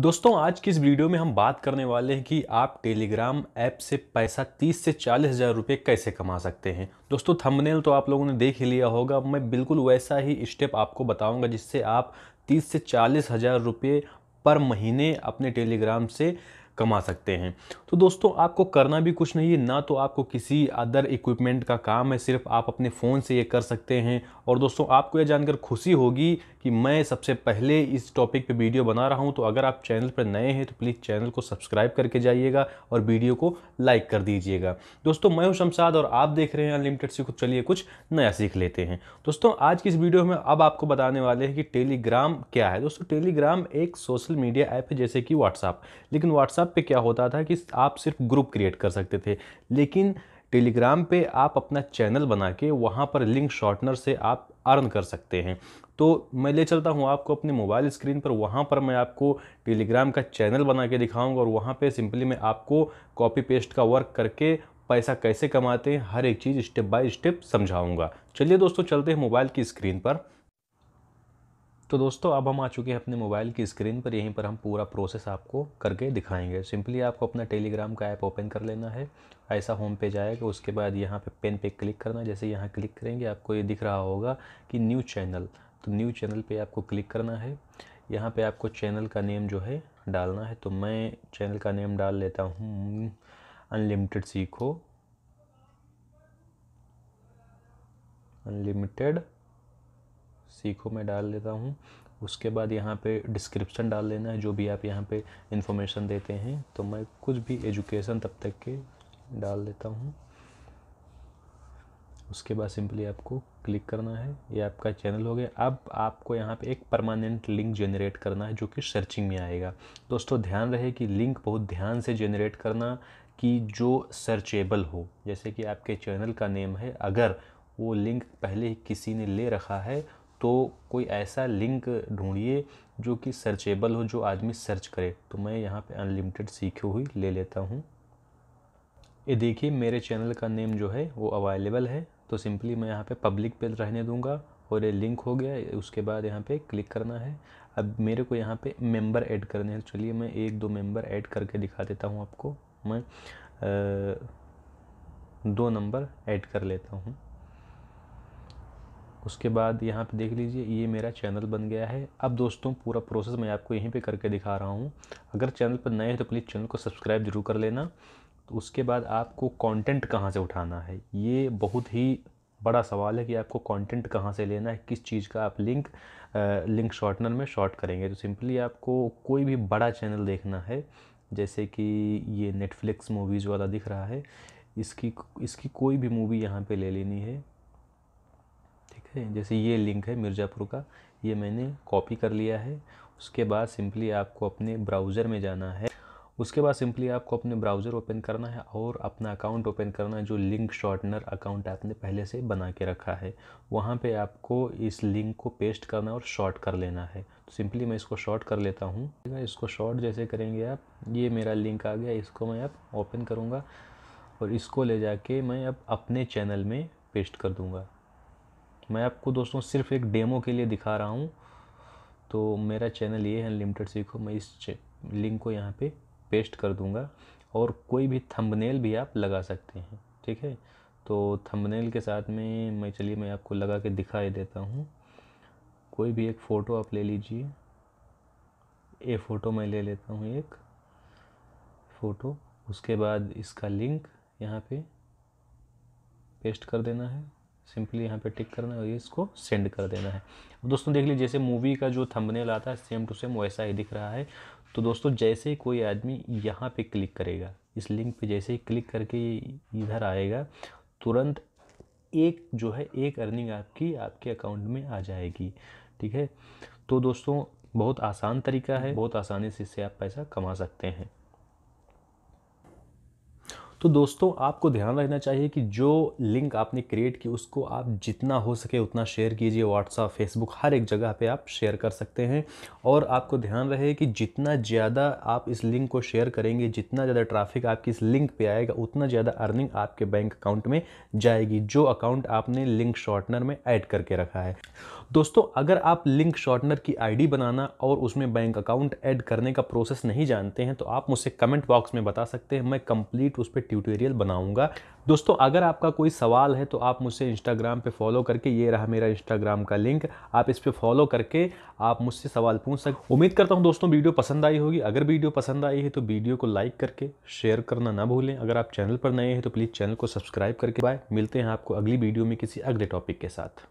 दोस्तों आज की इस वीडियो में हम बात करने वाले हैं कि आप टेलीग्राम ऐप से पैसा तीस से चालीस हज़ार रुपये कैसे कमा सकते हैं दोस्तों थंबनेल तो आप लोगों ने देख ही लिया होगा मैं बिल्कुल वैसा ही स्टेप आपको बताऊंगा जिससे आप तीस से चालीस हज़ार रुपये पर महीने अपने टेलीग्राम से कमा सकते हैं तो दोस्तों आपको करना भी कुछ नहीं है ना तो आपको किसी अदर इक्विपमेंट का काम है सिर्फ आप अपने फ़ोन से ये कर सकते हैं और दोस्तों आपको यह जानकर खुशी होगी कि मैं सबसे पहले इस टॉपिक पे वीडियो बना रहा हूँ तो अगर आप चैनल पर नए हैं तो प्लीज़ चैनल को सब्सक्राइब करके जाइएगा और वीडियो को लाइक कर दीजिएगा दोस्तों मैं हूँ शमसाद और आप देख रहे हैं अनलिमिटेड से कुछ चलिए कुछ नया सीख लेते हैं दोस्तों आज की इस वीडियो में अब आपको बताने वाले हैं कि टेलीग्राम क्या है दोस्तों टेलीग्राम एक सोशल मीडिया ऐप है जैसे कि व्हाट्सअप लेकिन व्हाट्सअप व्हाट्सअप पे क्या होता था कि आप सिर्फ ग्रुप क्रिएट कर सकते थे लेकिन टेलीग्राम पे आप अपना चैनल बना के वहाँ पर लिंक शॉर्टनर से आप अर्न कर सकते हैं तो मैं ले चलता हूँ आपको अपने मोबाइल स्क्रीन पर वहाँ पर मैं आपको टेलीग्राम का चैनल बना के दिखाऊँगा और वहाँ पे सिंपली मैं आपको कॉपी पेस्ट का वर्क करके पैसा कैसे कमाते हैं हर एक चीज़ स्टेप बाय स्टेप समझाऊँगा चलिए दोस्तों चलते हैं मोबाइल की स्क्रीन पर तो दोस्तों अब हम आ चुके हैं अपने मोबाइल की स्क्रीन पर यहीं पर हम पूरा प्रोसेस आपको करके दिखाएंगे सिंपली आपको अपना टेलीग्राम का ऐप ओपन कर लेना है ऐसा होम पेज आएगा उसके बाद यहाँ पे पेन पे क्लिक करना जैसे यहाँ क्लिक करेंगे आपको ये दिख रहा होगा कि न्यू चैनल तो न्यू चैनल पर आपको क्लिक करना है यहाँ पर आपको चैनल का नेम जो है डालना है तो मैं चैनल का नेम डाल लेता हूँ अनलिमिटेड सीखो अनलिमिटेड सीखो मैं डाल लेता हूँ उसके बाद यहाँ पे डिस्क्रिप्शन डाल लेना है जो भी आप यहाँ पे इंफॉर्मेशन देते हैं तो मैं कुछ भी एजुकेशन तब तक के डाल लेता हूँ उसके बाद सिंपली आपको क्लिक करना है ये आपका चैनल हो गया अब आपको यहाँ पे एक परमानेंट लिंक जनरेट करना है जो कि सर्चिंग में आएगा दोस्तों ध्यान रहे कि लिंक बहुत ध्यान से जनरेट करना कि जो सर्चेबल हो जैसे कि आपके चैनल का नेम है अगर वो लिंक पहले ही किसी ने ले रखा है तो कोई ऐसा लिंक ढूंढिए जो कि सर्चेबल हो जो आदमी सर्च करे तो मैं यहाँ पे अनलिमिटेड सीखी हुई ले लेता हूँ ये देखिए मेरे चैनल का नेम जो है वो अवेलेबल है तो सिंपली मैं यहाँ पे पब्लिक पे रहने दूँगा और ये लिंक हो गया उसके बाद यहाँ पे क्लिक करना है अब मेरे को यहाँ पे मेंबर ऐड करने हैं चलिए मैं एक दो मेंबर ऐड करके दिखा देता हूँ आपको मैं आ, दो नंबर ऐड कर लेता हूँ उसके बाद यहाँ पे देख लीजिए ये मेरा चैनल बन गया है अब दोस्तों पूरा प्रोसेस मैं आपको यहीं पे करके दिखा रहा हूँ अगर चैनल पर नए हैं तो प्लीज़ चैनल को सब्सक्राइब जरूर कर लेना तो उसके बाद आपको कंटेंट कहाँ से उठाना है ये बहुत ही बड़ा सवाल है कि आपको कंटेंट कहाँ से लेना है किस चीज़ का आप लिंक आ, लिंक शॉर्टनर में शॉर्ट करेंगे तो सिंपली आपको कोई भी बड़ा चैनल देखना है जैसे कि ये नेटफ्लिक्स मूवीज़ वाला दिख रहा है इसकी इसकी कोई भी मूवी यहाँ पे ले लेनी है है जैसे ये लिंक है मिर्ज़ापुर का ये मैंने कॉपी कर लिया है उसके बाद सिंपली आपको अपने ब्राउज़र में जाना है उसके बाद सिंपली आपको अपने ब्राउज़र ओपन करना है और अपना अकाउंट ओपन करना है जो लिंक शॉर्टनर अकाउंट आपने पहले से बना के रखा है वहाँ पे आपको इस लिंक को पेस्ट करना और शॉर्ट कर लेना है तो सिंपली मैं इसको शॉर्ट कर लेता हूँ इसको शॉर्ट जैसे करेंगे आप ये मेरा लिंक आ गया इसको मैं अब ओपन करूँगा और इसको ले जाके मैं अब अपने चैनल में पेस्ट कर दूँगा मैं आपको दोस्तों सिर्फ एक डेमो के लिए दिखा रहा हूँ तो मेरा चैनल ये है अनलिमिटेड सीखो मैं इस लिंक को यहाँ पे पेस्ट कर दूँगा और कोई भी थंबनेल भी आप लगा सकते हैं ठीक है तो थंबनेल के साथ में मैं चलिए मैं आपको लगा के दिखाई देता हूँ कोई भी एक फ़ोटो आप ले लीजिए ये फ़ोटो मैं ले लेता हूँ एक फ़ोटो उसके बाद इसका लिंक यहाँ पे पेस्ट कर देना है सिंपली यहाँ पे टिक करना है और इसको सेंड कर देना है दोस्तों देख लीजिए जैसे मूवी का जो थंबनेल आता है सेम टू सेम वैसा ही दिख रहा है तो दोस्तों जैसे ही कोई आदमी यहाँ पे क्लिक करेगा इस लिंक पे जैसे ही क्लिक करके इधर आएगा तुरंत एक जो है एक अर्निंग आपकी आपके अकाउंट में आ जाएगी ठीक है तो दोस्तों बहुत आसान तरीका है बहुत आसानी से इससे आप पैसा कमा सकते हैं तो दोस्तों आपको ध्यान रखना चाहिए कि जो लिंक आपने क्रिएट की उसको आप जितना हो सके उतना शेयर कीजिए व्हाट्सअप फेसबुक हर एक जगह पे आप शेयर कर सकते हैं और आपको ध्यान रहे कि जितना ज़्यादा आप इस लिंक को शेयर करेंगे जितना ज़्यादा ट्रैफिक आपकी इस लिंक पे आएगा उतना ज़्यादा अर्निंग आपके बैंक अकाउंट में जाएगी जो अकाउंट आपने लिंक शॉर्टनर में ऐड करके रखा है दोस्तों अगर आप लिंक शॉर्टनर की आईडी बनाना और उसमें बैंक अकाउंट ऐड करने का प्रोसेस नहीं जानते हैं तो आप मुझसे कमेंट बॉक्स में बता सकते हैं मैं कंप्लीट उस पर ट्यूटोरियल बनाऊंगा दोस्तों अगर आपका कोई सवाल है तो आप मुझसे इंस्टाग्राम पे फॉलो करके ये रहा मेरा इंस्टाग्राम का लिंक आप इस पर फॉलो करके आप मुझसे सवाल पूछ सकते उम्मीद करता हूँ दोस्तों वीडियो पसंद आई होगी अगर वीडियो पसंद आई है तो वीडियो को लाइक करके शेयर करना ना भूलें अगर आप चैनल पर नए हैं तो प्लीज़ चैनल को सब्सक्राइब करके बाय मिलते हैं आपको अगली वीडियो में किसी अगले टॉपिक के साथ